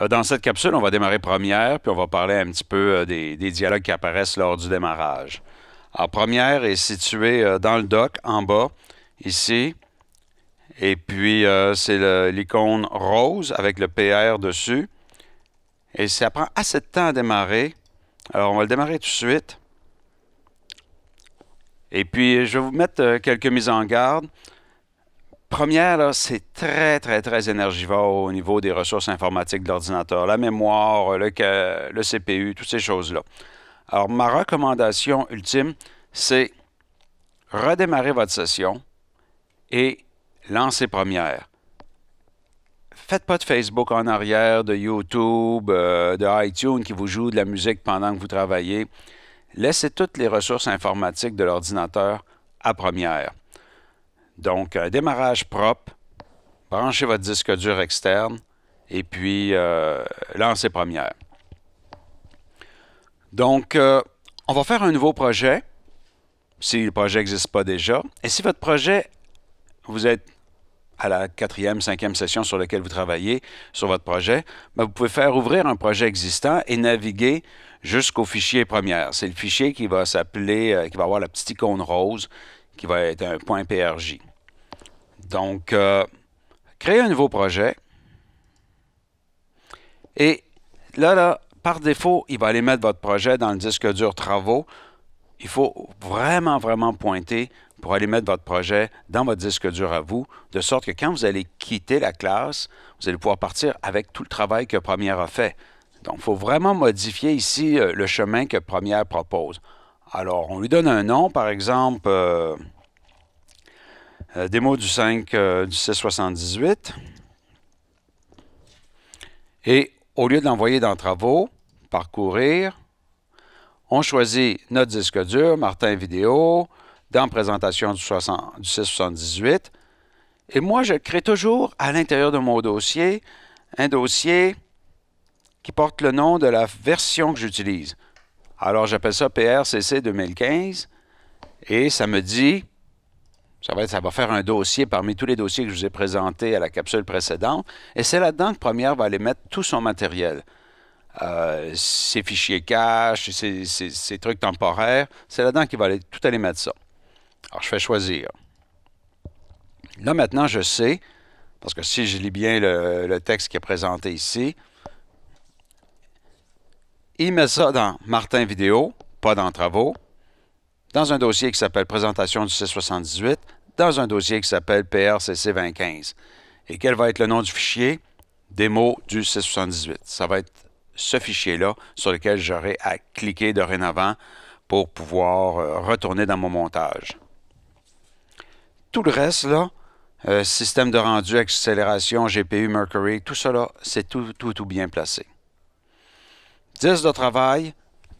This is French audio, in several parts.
Euh, dans cette capsule, on va démarrer première, puis on va parler un petit peu euh, des, dialogues qui apparaissent lors du démarrage. Alors, première est située euh, dans le dock, en bas, ici. Et puis, c'est l'icône rose avec le PR dessus. Et ça prend assez de temps à démarrer. Alors, on va le démarrer tout de suite. Et puis, je vais vous mettre quelques mises en garde. Première, c'est très, très, très énergivore au niveau des ressources informatiques de l'ordinateur, la mémoire, le, CPU, toutes ces choses-là. Alors, ma recommandation ultime, c'est redémarrer votre session et lancer première. Faites pas de Facebook en arrière, de YouTube, euh, de iTunes qui vous joue de la musique pendant que vous travaillez. Laissez toutes les ressources informatiques de l'ordinateur à première. Donc, un démarrage propre, branchez votre disque dur externe et puis lancer euh, lancez première. Donc, euh, on va faire un nouveau projet, si le projet n'existe pas déjà. Et si votre projet, vous êtes à la quatrième, cinquième session sur laquelle vous travaillez sur votre projet, ben, vous pouvez faire ouvrir un projet existant et naviguer jusqu'au fichier première. C'est le fichier qui va s'appeler, euh, qui va avoir la petite icône rose, qui va être un point PRJ. Donc, euh, créer un nouveau projet. Et là, là, par défaut, il va aller mettre votre projet dans le disque dur travaux. Il faut vraiment, vraiment pointer pour aller mettre votre projet dans votre disque dur à vous, de sorte que quand vous allez quitter la classe, vous allez pouvoir partir avec tout le travail que Première a fait. Donc, il faut vraiment modifier ici euh, le chemin que Première propose. Alors, on lui donne un nom, par exemple, euh, euh, démo du 5 euh, du 678. Et au lieu de l'envoyer dans Travaux, Parcourir, on choisit notre disque dur, Martin Vidéo, dans Présentation du, 60, du 678. Et moi, je crée toujours à l'intérieur de mon dossier un dossier qui porte le nom de la version que j'utilise. Alors, j'appelle ça PRCC 2015 et ça me dit ça va, ça va faire un dossier parmi tous les dossiers que je vous ai présentés à la capsule précédente. Et c'est là-dedans que Première va aller mettre tout son matériel. Euh, ses fichiers cache, ses, trucs temporaires. C'est là-dedans qu'il va tout aller mettre ça. Alors, je fais choisir. Là, maintenant, je sais, parce que si je lis bien le, le texte qui est présenté ici, il met ça dans Martin Vidéo, pas dans Travaux dans un dossier qui s'appelle Présentation du C78, dans un dossier qui s'appelle PRCC 2015. Et quel va être le nom du fichier? Démo du C78. Ça va être ce fichier-là sur lequel j'aurai à cliquer dorénavant pour pouvoir euh, retourner dans mon montage. Tout le reste, là, euh, système de rendu, accélération, GPU, Mercury, tout cela, c'est tout, tout, tout bien placé. 10 de travail,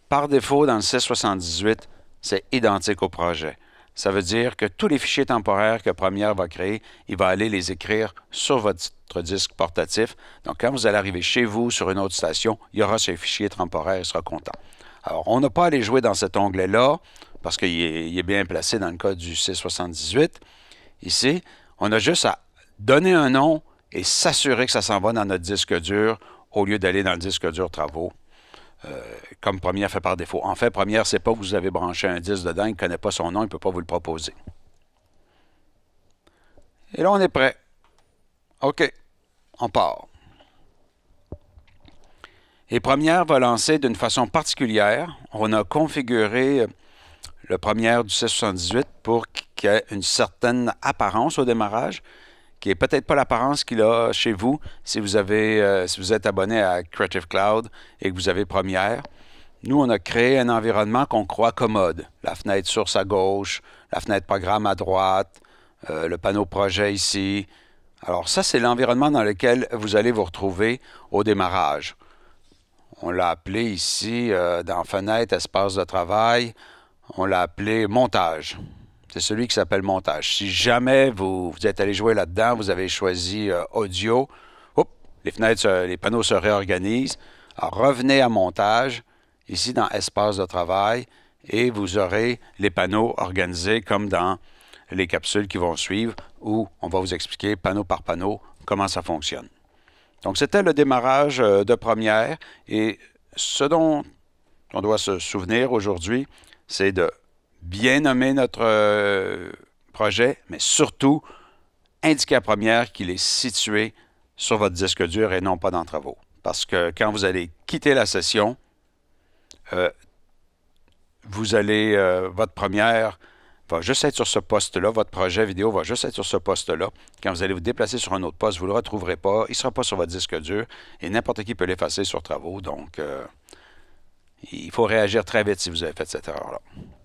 par défaut dans le C78, c'est identique au projet. Ça veut dire que tous les fichiers temporaires que Première va créer, il va aller les écrire sur votre disque portatif. Donc, quand vous allez arriver chez vous sur une autre station, il y aura ces fichiers temporaires, il sera content. Alors, on n'a pas à les jouer dans cet onglet-là, parce qu'il est, est, bien placé dans le code du C78. Ici, on a juste à donner un nom et s'assurer que ça s'en va dans notre disque dur au lieu d'aller dans le disque dur travaux. Euh, comme première fait par défaut. En fait, première, c'est pas que vous avez branché un disque dedans, il ne connaît pas son nom, il ne peut pas vous le proposer. Et là, on est prêt. OK, on part. Et première va lancer d'une façon particulière. On a configuré euh, le première du 678 pour qu'il y ait une certaine apparence au démarrage, qui n'est peut-être pas l'apparence qu'il a chez vous euh, si vous, êtes abonné à Creative Cloud et que vous avez Première. Nous, on a créé un environnement qu'on croit commode. La fenêtre source à gauche, la fenêtre programme à droite, euh, le panneau projet ici. Alors ça, c'est l'environnement dans lequel vous allez vous retrouver au démarrage. On l'a appelé ici, euh, dans fenêtre, espace de travail, on l'a appelé montage. C'est celui qui s'appelle montage. Si jamais vous, êtes allé jouer là-dedans, vous avez choisi euh, audio, les fenêtres, les panneaux se réorganisent. Alors, revenez à montage, ici dans espace de travail, et vous aurez les panneaux organisés comme dans les capsules qui vont suivre, où on va vous expliquer panneau par panneau comment ça fonctionne. Donc, c'était le démarrage euh, de première, et ce dont on doit se souvenir aujourd'hui, c'est de bien nommer notre euh, projet, mais surtout, indiquer à première qu'il est situé sur votre disque dur et non pas dans travaux. Parce que quand vous allez quitter la session, euh, vous allez, euh, votre première va juste être sur ce poste-là, votre projet vidéo va juste être sur ce poste-là. Quand vous allez vous déplacer sur un autre poste, vous ne le retrouverez pas, il ne sera pas sur votre disque dur et n'importe qui peut l'effacer sur travaux. Donc, il faut réagir très vite si vous avez fait cette erreur-là.